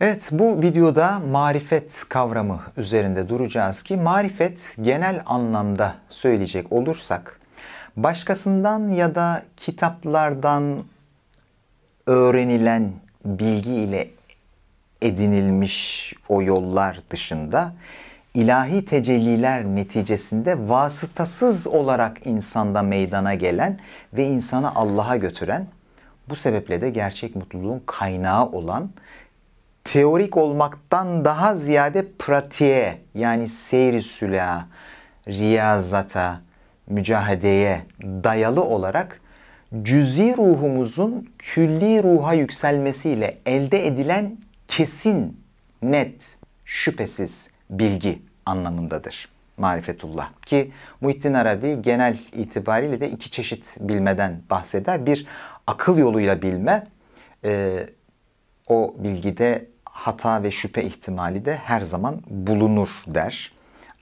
Evet bu videoda marifet kavramı üzerinde duracağız ki marifet genel anlamda söyleyecek olursak başkasından ya da kitaplardan öğrenilen bilgi ile edinilmiş o yollar dışında ilahi tecelliler neticesinde vasıtasız olarak insanda meydana gelen ve insanı Allah'a götüren bu sebeple de gerçek mutluluğun kaynağı olan teorik olmaktan daha ziyade pratiğe yani seyri sülah, riyazata, mücahedeye dayalı olarak cüzi ruhumuzun külli ruha yükselmesiyle elde edilen kesin, net, şüphesiz bilgi anlamındadır marifetullah. Ki Muhittin Arabi genel itibariyle de iki çeşit bilmeden bahseder. Bir akıl yoluyla bilme, e, o bilgide hata ve şüphe ihtimali de her zaman bulunur der.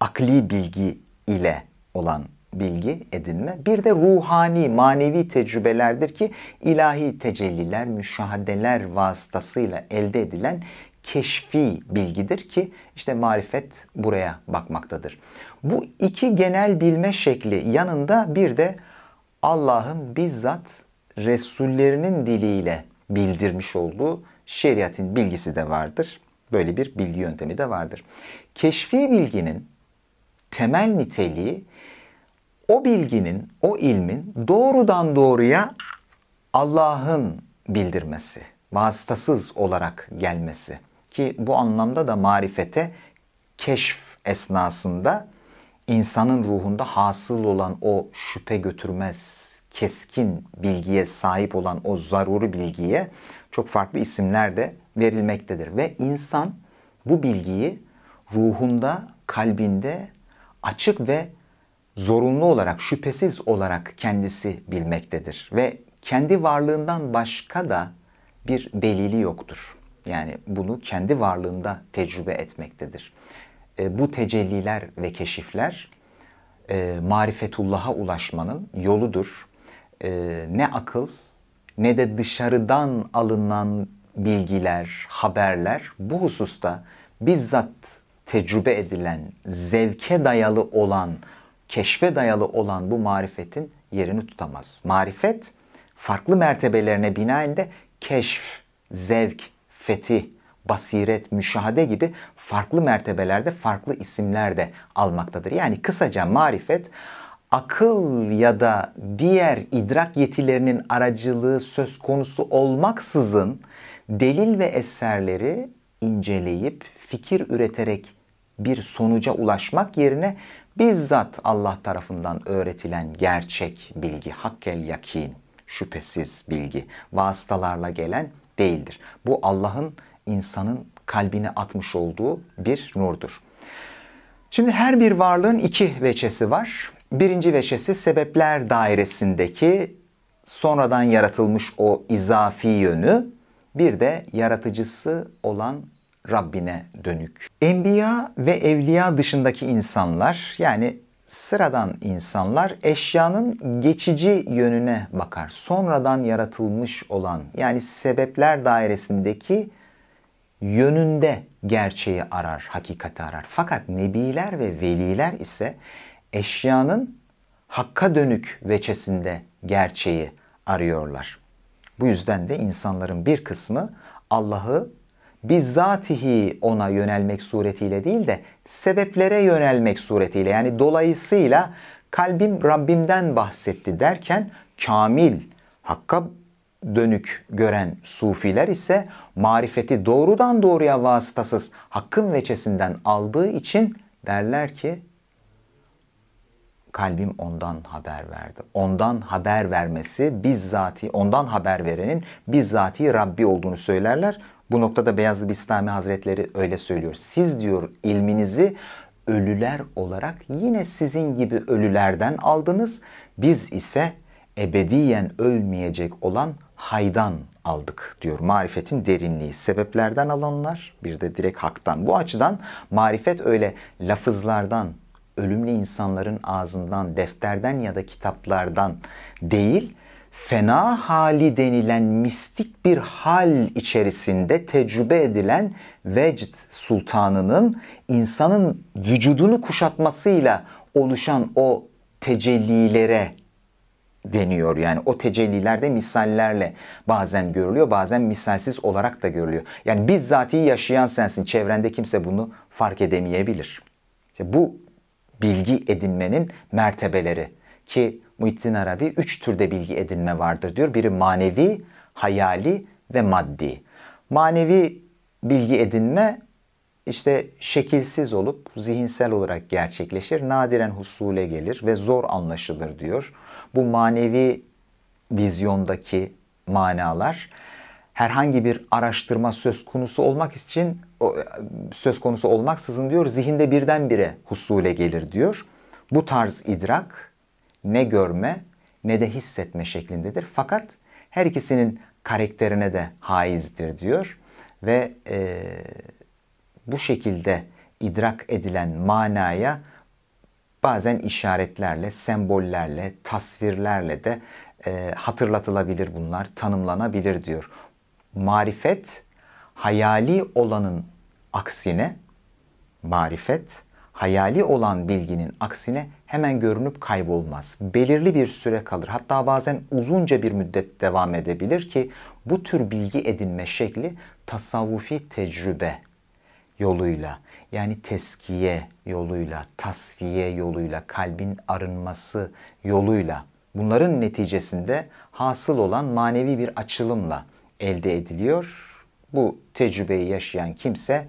Akli bilgi ile olan bilgi edinme. Bir de ruhani, manevi tecrübelerdir ki ilahi tecelliler, müşahedeler vasıtasıyla elde edilen keşfi bilgidir ki işte marifet buraya bakmaktadır. Bu iki genel bilme şekli yanında bir de Allah'ın bizzat Resullerinin diliyle bildirmiş olduğu şeriatin bilgisi de vardır. Böyle bir bilgi yöntemi de vardır. Keşfi bilginin temel niteliği o bilginin, o ilmin doğrudan doğruya Allah'ın bildirmesi, vasıtasız olarak gelmesi ki bu anlamda da marifete keşf esnasında insanın ruhunda hasıl olan o şüphe götürmez, keskin bilgiye sahip olan o zaruri bilgiye çok farklı isimler de verilmektedir. Ve insan bu bilgiyi ruhunda, kalbinde açık ve zorunlu olarak, şüphesiz olarak kendisi bilmektedir. Ve kendi varlığından başka da bir delili yoktur. Yani bunu kendi varlığında tecrübe etmektedir. E, bu tecelliler ve keşifler e, marifetullah'a ulaşmanın yoludur. E, ne akıl ne de dışarıdan alınan bilgiler, haberler bu hususta bizzat tecrübe edilen, zevke dayalı olan, keşfe dayalı olan bu marifetin yerini tutamaz. Marifet farklı mertebelerine binaen de keşf, zevk, fetih, basiret, müşahede gibi farklı mertebelerde farklı isimler de almaktadır. Yani kısaca marifet akıl ya da diğer idrak yetilerinin aracılığı söz konusu olmaksızın delil ve eserleri inceleyip fikir üreterek bir sonuca ulaşmak yerine bizzat Allah tarafından öğretilen gerçek bilgi, hakkel yakin, şüphesiz bilgi, vasıtalarla gelen değildir. Bu Allah'ın insanın kalbine atmış olduğu bir nurdur. Şimdi her bir varlığın iki veçesi var. Birinci veçesi sebepler dairesindeki sonradan yaratılmış o izafi yönü bir de yaratıcısı olan Rabbine dönük. Enbiya ve evliya dışındaki insanlar yani sıradan insanlar eşyanın geçici yönüne bakar. Sonradan yaratılmış olan yani sebepler dairesindeki yönünde gerçeği arar, hakikati arar. Fakat nebiler ve veliler ise eşyanın hakka dönük veçesinde gerçeği arıyorlar. Bu yüzden de insanların bir kısmı Allah'ı bizzatihi ona yönelmek suretiyle değil de sebeplere yönelmek suretiyle yani dolayısıyla kalbim Rabbimden bahsetti derken kamil, hakka dönük gören sufiler ise marifeti doğrudan doğruya vasıtasız hakkın veçesinden aldığı için derler ki kalbim ondan haber verdi. Ondan haber vermesi bizzati, ondan haber verenin bizzati Rabbi olduğunu söylerler. Bu noktada Beyazlı Bistami Hazretleri öyle söylüyor. Siz diyor ilminizi ölüler olarak yine sizin gibi ölülerden aldınız. Biz ise ebediyen ölmeyecek olan haydan aldık diyor. Marifetin derinliği sebeplerden alanlar bir de direkt haktan. Bu açıdan marifet öyle lafızlardan ölümlü insanların ağzından, defterden ya da kitaplardan değil, fena hali denilen mistik bir hal içerisinde tecrübe edilen vecd sultanının insanın vücudunu kuşatmasıyla oluşan o tecellilere deniyor. Yani o tecellilerde misallerle bazen görülüyor, bazen misalsiz olarak da görülüyor. Yani bizzatihi yaşayan sensin. Çevrende kimse bunu fark edemeyebilir. İşte bu bilgi edinmenin mertebeleri ki Muhittin Arabi üç türde bilgi edinme vardır diyor. Biri manevi, hayali ve maddi. Manevi bilgi edinme işte şekilsiz olup zihinsel olarak gerçekleşir, nadiren husule gelir ve zor anlaşılır diyor. Bu manevi vizyondaki manalar herhangi bir araştırma söz konusu olmak için e, söz konusu olmaksızın diyor zihinde birdenbire husule gelir diyor. Bu tarz idrak ne görme ne de hissetme şeklindedir. Fakat her ikisinin karakterine de haizdir diyor ve e, bu şekilde idrak edilen manaya bazen işaretlerle, sembollerle, tasvirlerle de e, hatırlatılabilir bunlar, tanımlanabilir diyor. Marifet hayali olanın aksine marifet, hayali olan bilginin aksine hemen görünüp kaybolmaz. Belirli bir süre kalır. Hatta bazen uzunca bir müddet devam edebilir ki bu tür bilgi edinme şekli tasavvufi tecrübe yoluyla yani teskiye yoluyla, tasfiye yoluyla, kalbin arınması yoluyla bunların neticesinde hasıl olan manevi bir açılımla elde ediliyor bu tecrübeyi yaşayan kimse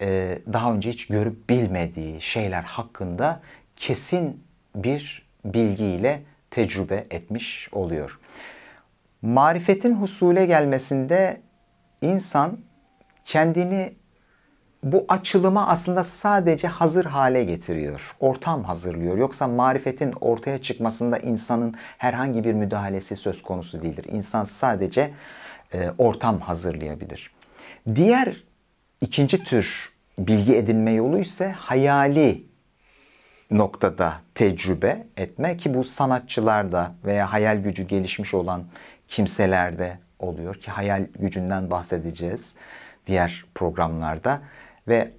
e, daha önce hiç görüp bilmediği şeyler hakkında kesin bir bilgiyle tecrübe etmiş oluyor. Marifetin husule gelmesinde insan kendini bu açılıma aslında sadece hazır hale getiriyor. Ortam hazırlıyor. Yoksa marifetin ortaya çıkmasında insanın herhangi bir müdahalesi söz konusu değildir. İnsan sadece e, ortam hazırlayabilir. Diğer ikinci tür bilgi edinme yolu ise hayali noktada tecrübe etme ki bu sanatçılarda veya hayal gücü gelişmiş olan kimselerde oluyor ki hayal gücünden bahsedeceğiz diğer programlarda ve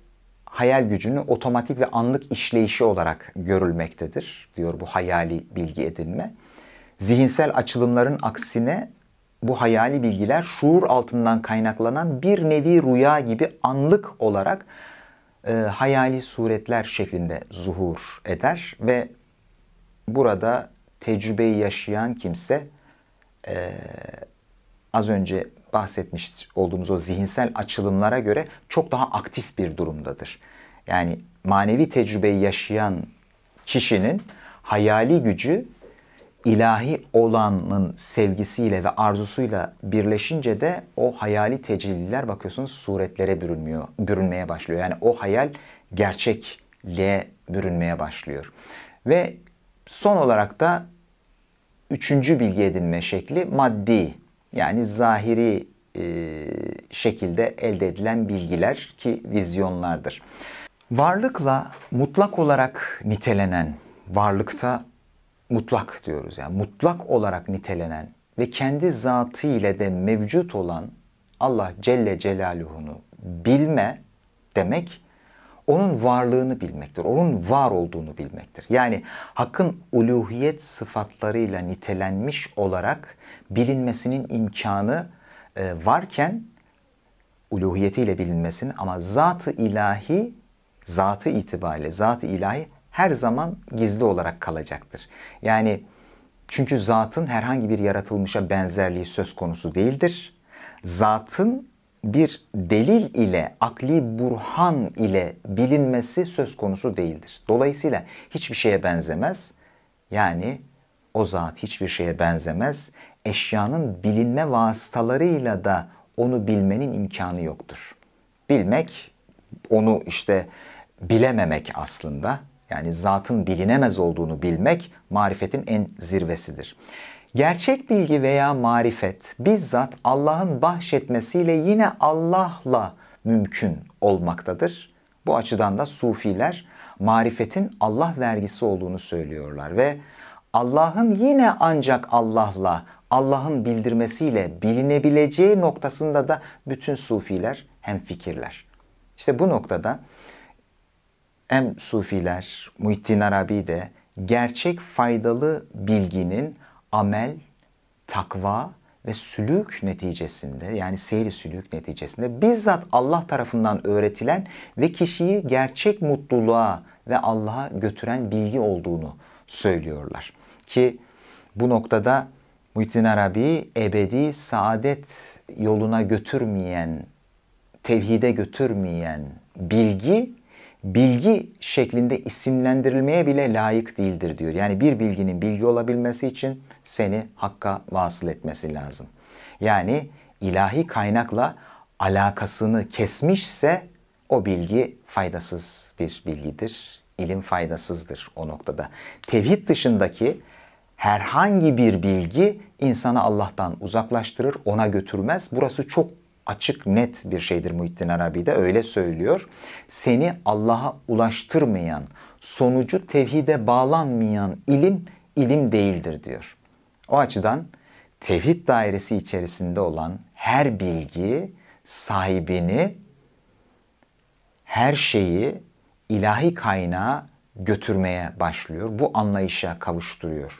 hayal gücünü otomatik ve anlık işleyişi olarak görülmektedir diyor bu hayali bilgi edinme. Zihinsel açılımların aksine bu hayali bilgiler şuur altından kaynaklanan bir nevi rüya gibi anlık olarak e, hayali suretler şeklinde zuhur eder ve burada tecrübeyi yaşayan kimse e, az önce bahsetmiş olduğumuz o zihinsel açılımlara göre çok daha aktif bir durumdadır. Yani manevi tecrübeyi yaşayan kişinin hayali gücü ilahi olanın sevgisiyle ve arzusuyla birleşince de o hayali tecelliler bakıyorsunuz suretlere bürünmüyor, bürünmeye başlıyor. Yani o hayal gerçekliğe bürünmeye başlıyor. Ve son olarak da üçüncü bilgi edinme şekli maddi yani zahiri e, şekilde elde edilen bilgiler ki vizyonlardır. Varlıkla mutlak olarak nitelenen varlıkta mutlak diyoruz. Yani mutlak olarak nitelenen ve kendi zatı ile de mevcut olan Allah Celle Celaluhu'nu bilme demek onun varlığını bilmektir. Onun var olduğunu bilmektir. Yani hakkın uluhiyet sıfatlarıyla nitelenmiş olarak bilinmesinin imkanı e, varken uluhiyetiyle bilinmesini ama zatı ilahi zatı itibariyle zatı ilahi her zaman gizli olarak kalacaktır. Yani çünkü zatın herhangi bir yaratılmışa benzerliği söz konusu değildir. Zatın bir delil ile, akli burhan ile bilinmesi söz konusu değildir. Dolayısıyla hiçbir şeye benzemez. Yani o zat hiçbir şeye benzemez. Eşyanın bilinme vasıtalarıyla da onu bilmenin imkanı yoktur. Bilmek, onu işte bilememek aslında yani zatın bilinemez olduğunu bilmek marifetin en zirvesidir. Gerçek bilgi veya marifet bizzat Allah'ın bahşetmesiyle yine Allah'la mümkün olmaktadır. Bu açıdan da sufiler marifetin Allah vergisi olduğunu söylüyorlar ve Allah'ın yine ancak Allah'la, Allah'ın bildirmesiyle bilinebileceği noktasında da bütün sufiler hem fikirler. İşte bu noktada hem sufiler, Muhittin Arabi de gerçek faydalı bilginin amel, takva ve sülük neticesinde yani seyri sülük neticesinde bizzat Allah tarafından öğretilen ve kişiyi gerçek mutluluğa ve Allah'a götüren bilgi olduğunu söylüyorlar. Ki bu noktada Muhittin Arabi ebedi saadet yoluna götürmeyen, tevhide götürmeyen bilgi bilgi şeklinde isimlendirilmeye bile layık değildir diyor. Yani bir bilginin bilgi olabilmesi için seni hakka vasıl etmesi lazım. Yani ilahi kaynakla alakasını kesmişse o bilgi faydasız bir bilgidir. İlim faydasızdır o noktada. Tevhid dışındaki herhangi bir bilgi insanı Allah'tan uzaklaştırır, ona götürmez. Burası çok açık net bir şeydir Muhittin Arabi de öyle söylüyor. Seni Allah'a ulaştırmayan, sonucu tevhide bağlanmayan ilim ilim değildir diyor. O açıdan tevhid dairesi içerisinde olan her bilgi sahibini her şeyi ilahi kaynağa götürmeye başlıyor. Bu anlayışa kavuşturuyor.